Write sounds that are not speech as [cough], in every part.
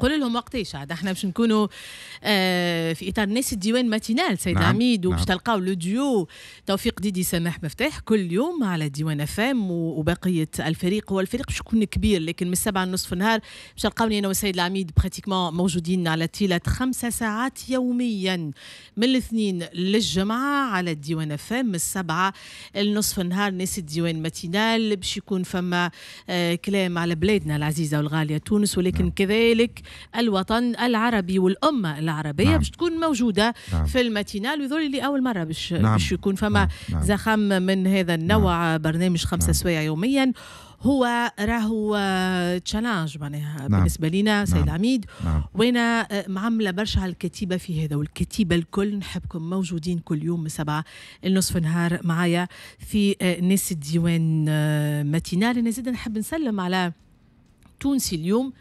قول لهم وقتاش عاد احنا باش نكونوا آه في اطار ناس الديوان ماتينال سيد نعم. عميد وباش نعم. تلقاو لو ديو توفيق ديدي سماح مفتاح كل يوم على ديوان فام وبقيه الفريق هو الفريق باش يكون كبير لكن من السبعه نصف النهار باش تلقاوني انا وسيد العميد براتيكمون موجودين على تيلة خمسة ساعات يوميا من الاثنين للجمعه على الديوان فام من السبعه لنصف النهار ناس الديوان ماتينال باش يكون فما آه كلام على بلادنا العزيزه والغاليه تونس ولكن نعم. كذلك الوطن العربي والامه العربيه نعم. باش تكون موجوده نعم. في الماتينال وذول اللي اول مره باش نعم. باش يكون نعم. فما نعم. زخم من هذا نعم. النوع نعم. برنامج خمسه نعم. سوايع يوميا هو راهو تشالنج آه، معناها نعم. بالنسبه لنا نعم. سيد نعم. عميد نعم. وانا معمله برشا على الكتيبه في هذا والكتيبه الكل نحبكم موجودين كل يوم من سبعه النصف نهار معايا في آه، ناس الديوان آه، ماتينال انا زيد نحب نسلم على تونسي اليوم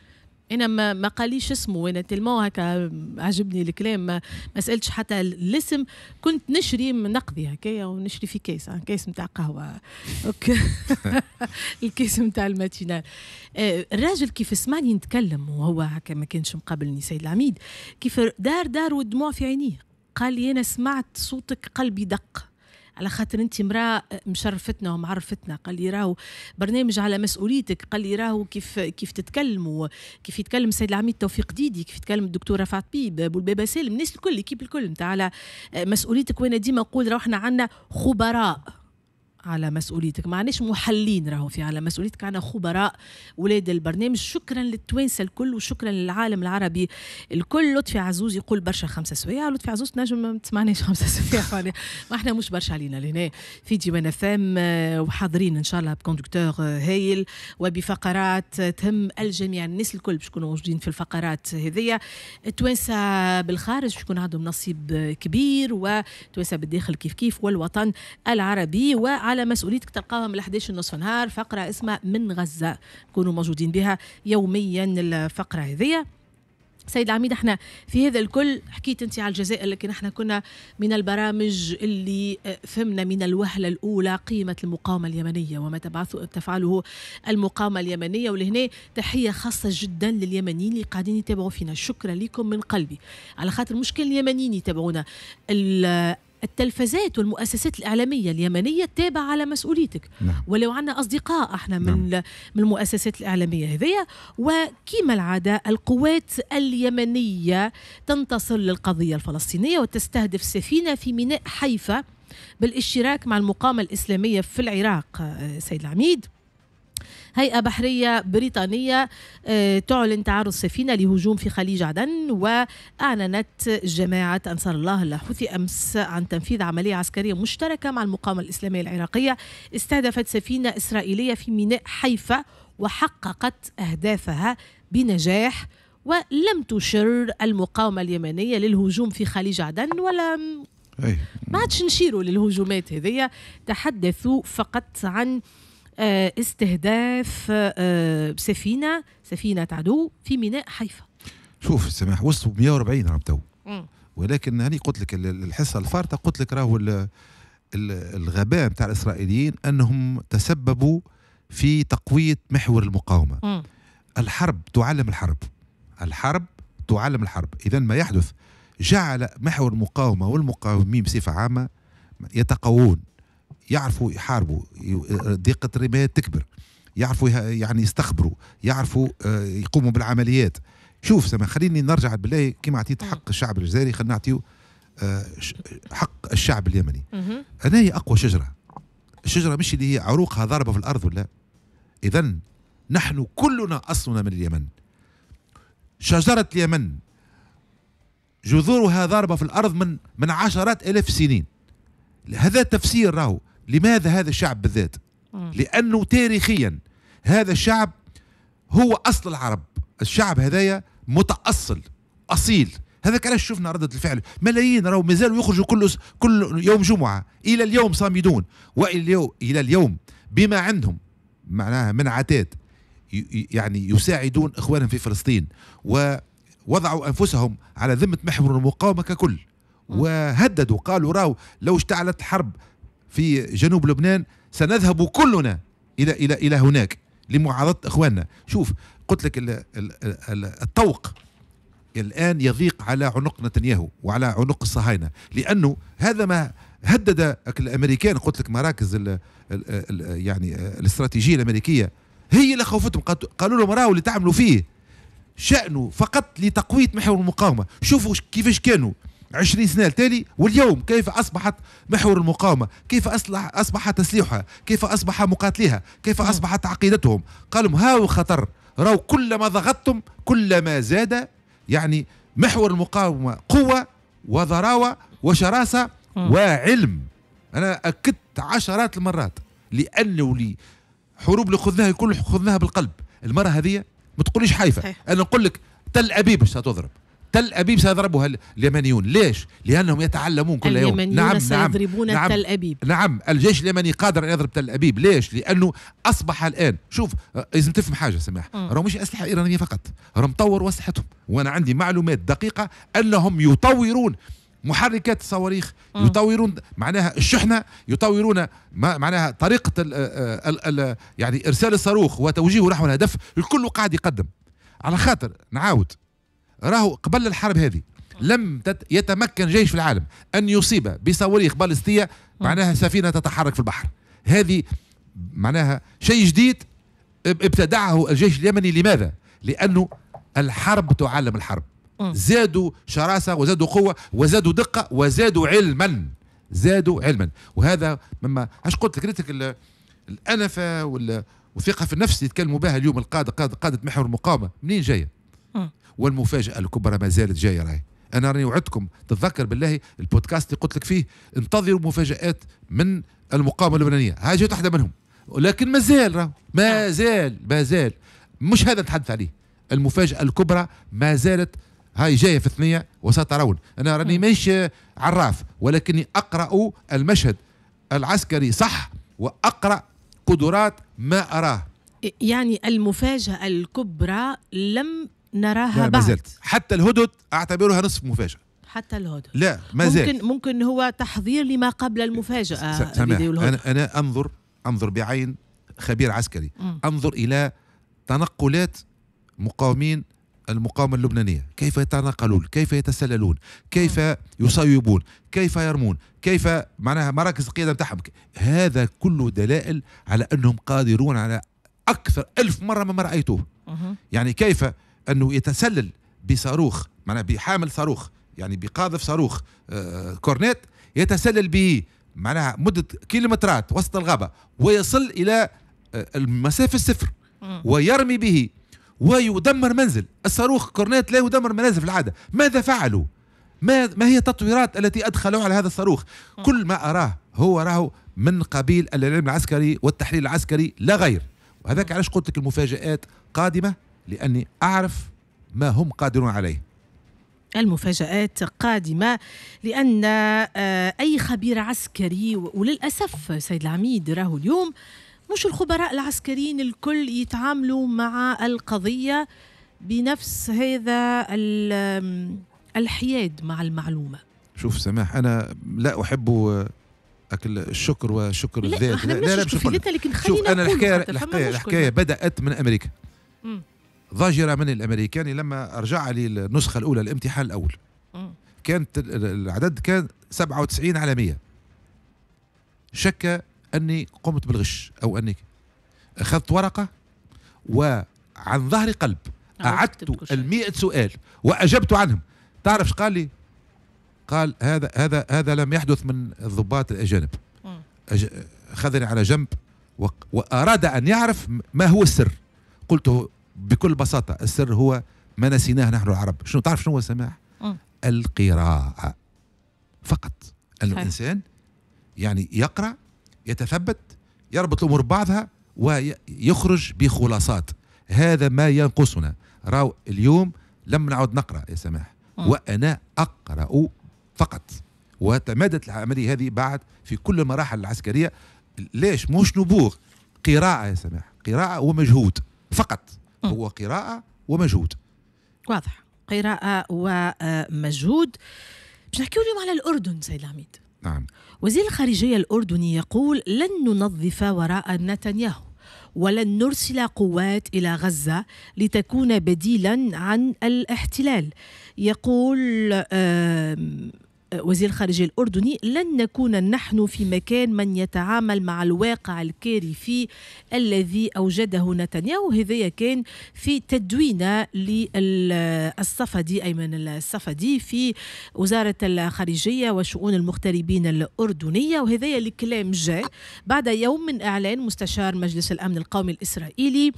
انا ما ما قاليش اسمه انا تلمو هكا عجبني الكلام ما, ما سالتش حتى الاسم كنت نشري من نقدي هكايا ونشري في كيس آه، كيس نتاع قهوه [laughs] اوكي [laughs] الكيس نتاع الماتينال آه، الراجل كيف سمعني نتكلم وهو هكا ما كانش مقابلني سيد العميد كيف دار دار والدموع في عينيه قال لي انا سمعت صوتك قلبي دق على خاطر انت امراه مشرفتنا ومعرفتنا قال لي راهو برنامج على مسؤوليتك قال لي راهو كيف كيف تتكلموا كيف يتكلم السيد العميد توفيق ديدي كيف يتكلم الدكتور رفعت بيب بولبابا سالم الناس الكل كيف الكل نتاع على مسؤوليتك وانا ديما نقول راهو احنا عندنا خبراء على مسؤوليتك معناش محلين راهو في على مسؤوليتك عنا خبراء ولاد البرنامج شكرا للتوانسه الكل وشكرا للعالم العربي الكل لطفي عزوز يقول برشا خمسة سوايع لطفي عزوز نجم ما تسمعناش خمسة سوايع [laughs] ما احنا مش برشا علينا لهنا في ديوان فام آه، وحاضرين ان شاء الله بكوندكتور آه، هايل وبفقرات آه، تهم الجميع الناس الكل باش يكونوا موجودين في الفقرات هذيا التوانسه بالخارج باش يكون عندهم نصيب كبير وتوانسه بالداخل كيف كيف والوطن العربي وعلى على مسؤوليتك تلقاها من 11 نصف نهار فقره اسمها من غزه نكونوا موجودين بها يوميا الفقره هذه سيد العميد احنا في هذا الكل حكيت انت على الجزائر لكن احنا كنا من البرامج اللي آه، فهمنا من الوهله الاولى قيمه المقاومه اليمنيه وما تبعث تفعله المقاومه اليمنيه ولهنا تحيه خاصه جدا لليمنيين اللي قاعدين يتابعوا فينا شكرا لكم من قلبي على خاطر مش كل اليمنيين يتابعونا التلفزات والمؤسسات الإعلامية اليمنية التابعة على مسؤوليتك نعم. ولو عندنا أصدقاء احنا من نعم. من المؤسسات الإعلامية هذيا وكما العادة القوات اليمنية تنتصر للقضية الفلسطينية وتستهدف سفينة في ميناء حيفا بالاشتراك مع المقاومة الإسلامية في العراق آه، سيد العميد هيئة بحرية بريطانية آه، تعلن تعرض سفينة لهجوم في خليج عدن وأعلنت جماعة أنصار الله اللاحوثي أمس عن تنفيذ عملية عسكرية مشتركة مع المقاومة الإسلامية العراقية استهدفت سفينة إسرائيلية في ميناء حيفا وحققت أهدافها بنجاح ولم تشر المقاومة اليمنية للهجوم في خليج عدن ولا ما عادش نشيروا للهجومات هذه تحدثوا فقط عن آه، استهداف آه، سفينه سفينه عدو في ميناء حيفا شوف السماح وصلوا 140 راهم تو ولكن هني قلت لك الحصه الفارطه قلت لك راهو الغباء نتاع الاسرائيليين انهم تسببوا في تقويه محور المقاومه م. الحرب تعلم الحرب الحرب تعلم الحرب اذا ما يحدث جعل محور المقاومه والمقاومين بصفه عامه يتقوون يعرفوا يحاربوا ضيقة الرماية تكبر يعرفوا يعني يستخبروا يعرفوا آه، يقوموا بالعمليات شوف سما خليني نرجع بالله كما عطيت حق الشعب الجزائري خلينا نعطيه آه، حق الشعب اليمني أنا هي أقوى شجرة الشجرة مش اللي هي عروقها ضاربة في الأرض ولا إذا نحن كلنا أصلنا من اليمن شجرة اليمن جذورها ضاربة في الأرض من من عشرات ألاف السنين هذا تفسير راهو لماذا هذا الشعب بالذات لأنه تاريخيا هذا الشعب هو أصل العرب الشعب هذايا متأصل أصيل هذاك علاش شفنا ردة الفعل ملايين راهو مازالوا يخرجوا كل كل يوم جمعة إلى اليوم صامدون وإلى اليوم إلى اليوم بما عندهم معناها من عتاد يعني يساعدون إخوانهم في فلسطين ووضعوا أنفسهم على ذمة محور المقاومة ككل وهددوا قالوا راهو لو اشتعلت حرب في جنوب لبنان سنذهب كلنا الى الى الى هناك لمعارضه اخواننا شوف قلت لك الطوق الان يضيق على عنق نتنياهو وعلى عنق الصهاينه لانه هذا ما هدد الامريكان قلت لك مراكز الـ الـ الـ يعني الاستراتيجيه الامريكيه هي اللي خوفتهم قالوا لهم راهو اللي تعملوا فيه شانه فقط لتقويه محور المقاومه شوفوا كيفاش كانوا 20 سنة التالي واليوم كيف أصبحت محور المقاومة كيف أصلح أصبح تسليحها كيف أصبح مقاتليها كيف نعم. أصبحت عقيدتهم قالوا هاو خطر راو كلما ضغطتم كلما زاد يعني محور المقاومة قوة وضراوة وشراسة وعلم أنا أكدت عشرات المرات لأنه لي حروب اللي خذناها كل خذناها بالقلب المرة هذه ما تقوليش حيفا أنا نقول لك تل أبيب باش تضرب تل أبيب سيضربها اليمنيون ليش؟ لأنهم يتعلمون كل يوم نعم،, نعم سيضربون نعم تل أبيب نعم الجيش اليمني قادر أن يضرب تل أبيب ليش؟ لأنه أصبح الآن شوف لازم آه، تفهم حاجة سماح راهو مش أسلحة إيرانية فقط راهم طوروا أسلحتهم وأنا عندي معلومات دقيقة أنهم يطورون محركات الصواريخ آه. يطورون معناها الشحنه يطورون معناها طريقه الـ آه، الـ الـ يعني ارسال الصاروخ وتوجيهه نحو الهدف الكل قاعد يقدم على خاطر نعاود راهو قبل الحرب هذه لم يتمكن جيش في العالم أن يصيب بصواريخ بالستية معناها سفينة تتحرك في البحر هذه معناها شيء جديد ابتدعه الجيش اليمني لماذا؟ لأنه الحرب تعلم الحرب زادوا شراسة وزادوا قوة وزادوا دقة وزادوا علما زادوا علما وهذا مما اش قلت لك الانفه والثقه في النفس اللي يتكلموا بها اليوم القاده قاده قاده محور المقاومه منين جايه؟ والمفاجاه الكبرى ما زالت جايه راهي انا راني وعدتكم تتذكر بالله البودكاست اللي قلت لك فيه انتظروا مفاجات من المقاومه اللبنانيه هاي جات واحده منهم ولكن ما راه آه. ما زال مش هذا نتحدث عليه المفاجاه الكبرى ما زالت هاي جايه في الثنيه وسترون انا راني ماشي عراف ولكني اقرا المشهد العسكري صح واقرا قدرات ما اراه يعني المفاجاه الكبرى لم نراها لا بعد ما زلت حتى الهدد اعتبرها نصف مفاجاه حتى الهدد لا ما زال ممكن ممكن هو تحضير لما قبل المفاجاه تمام انا انا انظر انظر بعين خبير عسكري م. انظر الى تنقلات مقاومين المقاومة اللبنانية كيف يتناقلون كيف يتسللون كيف يصيبون كيف يرمون كيف معناها مراكز القيادة بتاعهم هذا كله دلائل على أنهم قادرون على أكثر ألف مرة مما رأيتوه يعني كيف انه يتسلل بصاروخ معناها بحامل صاروخ يعني بقاذف صاروخ آه، كورنيت يتسلل به معناها مدة كيلومترات وسط الغابة ويصل إلى آه، المسافة الصفر ويرمي به ويدمر منزل الصاروخ كورنيت لا يدمر منازل في العادة ماذا فعلوا ما, ما هي التطويرات التي أدخلوها على هذا الصاروخ كل ما أراه هو راه من قبيل العلم العسكري والتحليل العسكري لا غير وهذاك علاش قلت لك المفاجآت قادمة لأني أعرف ما هم قادرون عليه المفاجآت قادمة لأن آه، أي خبير عسكري وللأسف سيد العميد راهو اليوم مش الخبراء العسكريين الكل يتعاملوا مع القضية بنفس هذا الحياد مع المعلومة شوف سماح أنا لا أحب آه، اكل الشكر وشكر الذات لا لا, لا, لا, لا, لا شوف انا الحكايه الحكايه, الحكاية بدات من امريكا مم. ضجر من الامريكاني لما رجع لي النسخه الاولى الامتحان الاول كانت العدد كان 97 على 100 شك اني قمت بالغش او اني اخذت ورقه وعن ظهر قلب اعدت ال سؤال واجبت عنهم تعرف قال لي قال هذا هذا هذا لم يحدث من الضباط الاجانب اخذني على جنب واراد ان يعرف ما هو السر قلت بكل بساطه السر هو ما نسيناه نحن العرب شنو تعرف شنو هو السماح القراءه فقط ان الانسان يعني يقرا يتثبت يربط الامور ببعضها ويخرج بخلاصات هذا ما ينقصنا راو اليوم لم نعد نقرا يا سماح وانا اقرا فقط وتمادت العمليه هذه بعد في كل المراحل العسكريه ليش مش نبوغ قراءه يا سماح قراءه ومجهود فقط هو قراءة ومجهود واضح قراءة ومجهود باش نحكيو اليوم على الأردن سيد العميد نعم وزير الخارجية الأردني يقول لن ننظف وراء نتنياهو ولن نرسل قوات الى غزه لتكون بديلا عن الاحتلال يقول وزير الخارجية الأردني لن نكون نحن في مكان من يتعامل مع الواقع الكارثي الذي أوجده نتنياهو هذا كان في تدوينة للصفدي أيمن الصفدي في وزارة الخارجية وشؤون المغتربين الأردنية وهذا الكلام جاء بعد يوم من إعلان مستشار مجلس الأمن القومي الإسرائيلي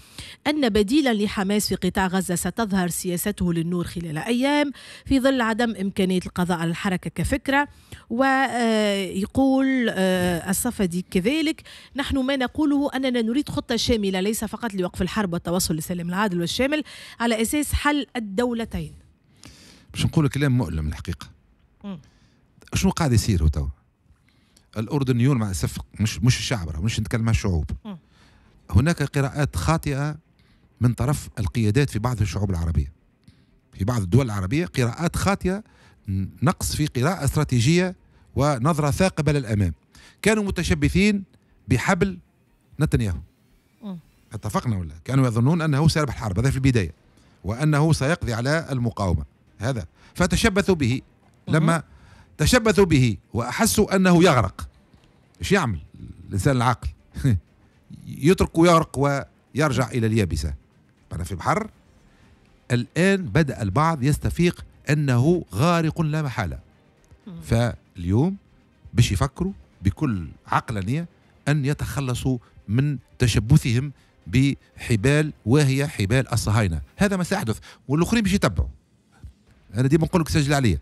أن بديلا لحماس في قطاع غزة ستظهر سياسته للنور خلال أيام في ظل عدم إمكانية القضاء على الحركة كفكرة ويقول آه، الصفدي كذلك نحن ما نقوله أننا نريد خطة شاملة ليس فقط لوقف الحرب والتوصل للسلام العادل والشامل على أساس حل الدولتين باش نقول كلام مؤلم الحقيقة شنو قاعد يصير هو توا الأردنيون مع اسف مش مش الشعب مش نتكلم الشعوب هناك قراءات خاطئة من طرف القيادات في بعض الشعوب العربية في بعض الدول العربية قراءات خاطئة نقص في قراءة استراتيجية ونظرة ثاقبة للأمام كانوا متشبثين بحبل نتنياهو اتفقنا ولا كانوا يظنون أنه سيربح الحرب هذا في البداية وأنه سيقضي على المقاومة هذا فتشبثوا به لما تشبثوا به وأحسوا أنه يغرق ايش يعمل الإنسان العاقل [laughs] يترك ويغرق ويرجع إلى اليابسة أنا في بحر الآن بدأ البعض يستفيق انه غارق لا محاله فاليوم باش يفكروا بكل عقلانيه ان يتخلصوا من تشبثهم بحبال وهي حبال الصهاينه هذا ما سيحدث والاخرين باش يتبعوا انا ديما نقول لك سجل عليا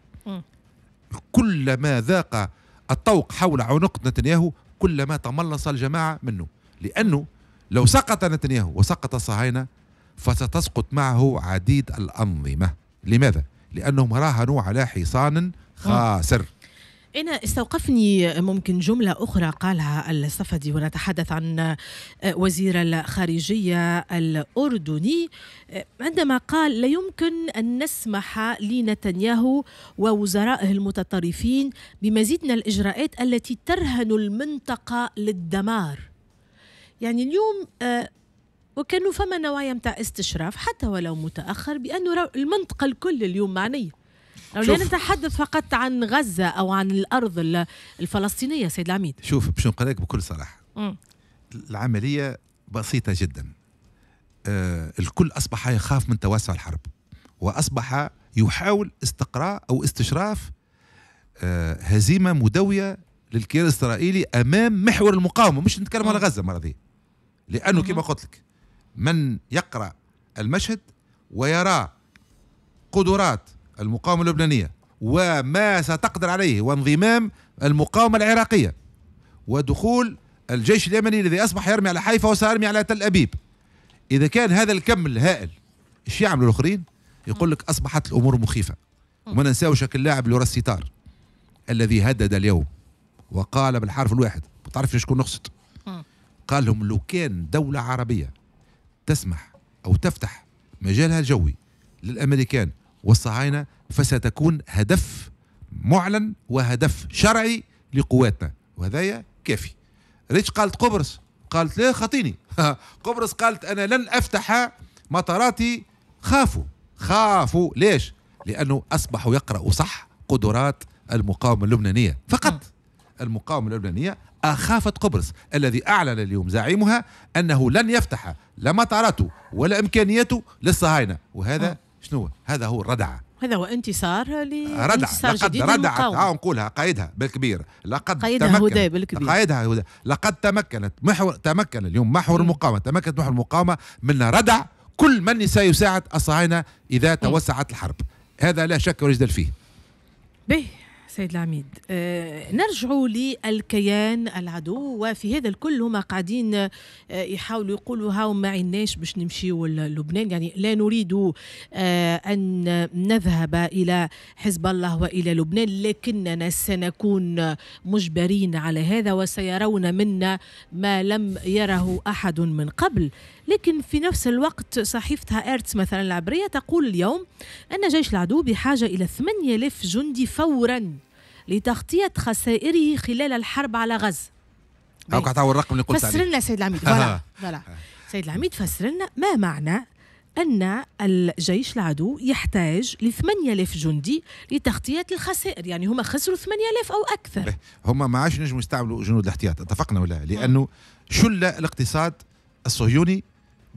كلما ذاق الطوق حول عنق نتنياهو كلما تملص الجماعه منه لانه لو سقط نتنياهو وسقط الصهاينه فستسقط معه عديد الانظمه لماذا لأنهم راهنوا على حصان خاسر أنا استوقفني ممكن جملة أخرى قالها الصفدي ونتحدث عن آه، وزير الخارجية الأردني آه، عندما قال لا يمكن أن نسمح لنتنياهو ووزرائه المتطرفين بمزيد من الإجراءات التي ترهن المنطقة للدمار يعني اليوم آه، وكانوا فما نوايا متاع استشراف حتى ولو متاخر بانه المنطقه الكل اليوم معنيه لا نتحدث فقط عن غزه او عن الارض الفلسطينيه سيد العميد شوف باش نقلك بكل صراحه م. العمليه بسيطه جدا آه الكل اصبح يخاف من توسع الحرب واصبح يحاول استقراء او استشراف آه هزيمه مدويه للكيان الاسرائيلي امام محور المقاومه مش نتكلم على غزه المره دي لانه كما قلت لك من يقرأ المشهد ويرى قدرات المقاومة اللبنانية وما ستقدر عليه وانضمام المقاومة العراقية ودخول الجيش اليمني الذي أصبح يرمي على حيفا وسيرمي على تل أبيب إذا كان هذا الكم الهائل إيش يعملوا الآخرين يقول لك أصبحت الأمور مخيفة وما ننساوش اللاعب لورا الستار الذي هدد اليوم وقال بالحرف الواحد تعرف شكون نقصد قال لهم لو كان دولة عربية تسمح أو تفتح مجالها الجوي للأمريكان والصهاينة فستكون هدف معلن وهدف شرعي لقواتنا وهذايا كافي ريتش قالت قبرص قالت لا خطيني [laughs] قبرص قالت أنا لن أفتح مطاراتي خافوا خافوا ليش لأنه أصبحوا يقرأوا صح قدرات المقاومة اللبنانية فقط المقاومة اللبنانية اخافت قبرص الذي أعلن اليوم زعيمها أنه لن يفتح لا مطاراته ولا امكانياته للصهاينة وهذا آه. شنو هذا هو الردعة هذا هو انتصار ل ردع لقد ردعت ها آه، نقولها قائدها بالكبير لقد قائدها هدى بالكبير قائدها هدى لقد تمكنت محور تمكن اليوم محور المقاومه تمكنت محور المقاومه من ردع كل من سيساعد الصهاينه اذا توسعت الحرب هذا لا شك ولا فيه به سيد العميد آه، نرجع للكيان العدو وفي هذا الكل هما قاعدين آه، يحاولوا يقولوا هاو ما عناش باش نمشيو للبنان يعني لا نريد آه، أن نذهب إلى حزب الله وإلى لبنان لكننا سنكون مجبرين على هذا وسيرون منا ما لم يره أحد من قبل لكن في نفس الوقت صحيفتها إيرتس مثلا العبرية تقول اليوم أن جيش العدو بحاجة إلى 8000 جندي فورا لتغطية خسائره خلال الحرب على غزة هاك تعطوا طيب. الرقم اللي قلت فسر لنا سيد العميد فوالا فوالا سيد العميد فسر لنا ما معنى أن الجيش العدو يحتاج ل 8000 جندي لتغطية الخسائر يعني هما خسروا 8000 أو أكثر هما ما عادش نجموا يستعملوا جنود الاحتياط اتفقنا ولا لأنه شل الاقتصاد الصهيوني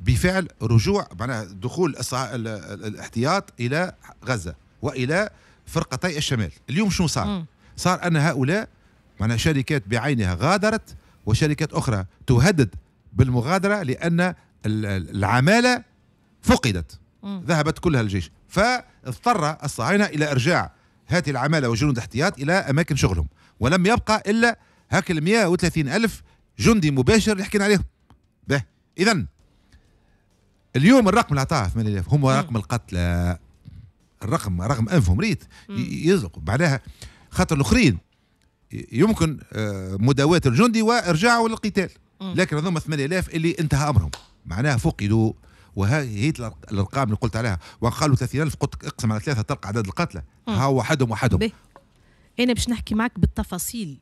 بفعل رجوع معناها دخول الاحتياط الى غزه والى فرقتي الشمال اليوم شنو صار صار ان هؤلاء معناها شركات بعينها غادرت وشركات اخرى تهدد بالمغادره لان العماله فقدت ذهبت كلها الجيش فاضطر الصهاينه الى ارجاع هذه العماله وجنود احتياط الى اماكن شغلهم ولم يبقى الا هاك ال 130 الف جندي مباشر اللي حكينا عليهم به اذا اليوم الرقم اللي عطاه 8000 هم رقم القتلى الرقم رقم انفهم ريت يزق بعدها خاطر الاخرين يمكن آه، مداواه الجندي وارجاعوا للقتال لكن هذوما 8000 اللي انتهى امرهم معناها فقدوا وهي الارقام اللي قلت عليها وقالوا 30000 قلت اقسم على ثلاثه تلقى عدد القتلى ها وحدهم وحدهم انا باش نحكي معك بالتفاصيل